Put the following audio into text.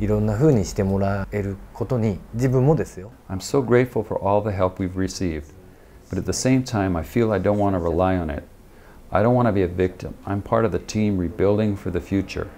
いろんな風にしてもらえることに自分もですよ。I'm so grateful for all the help we've received, but at the same time I feel I don't want to rely on it. I don't want to be a victim. I'm part of the team rebuilding for the future.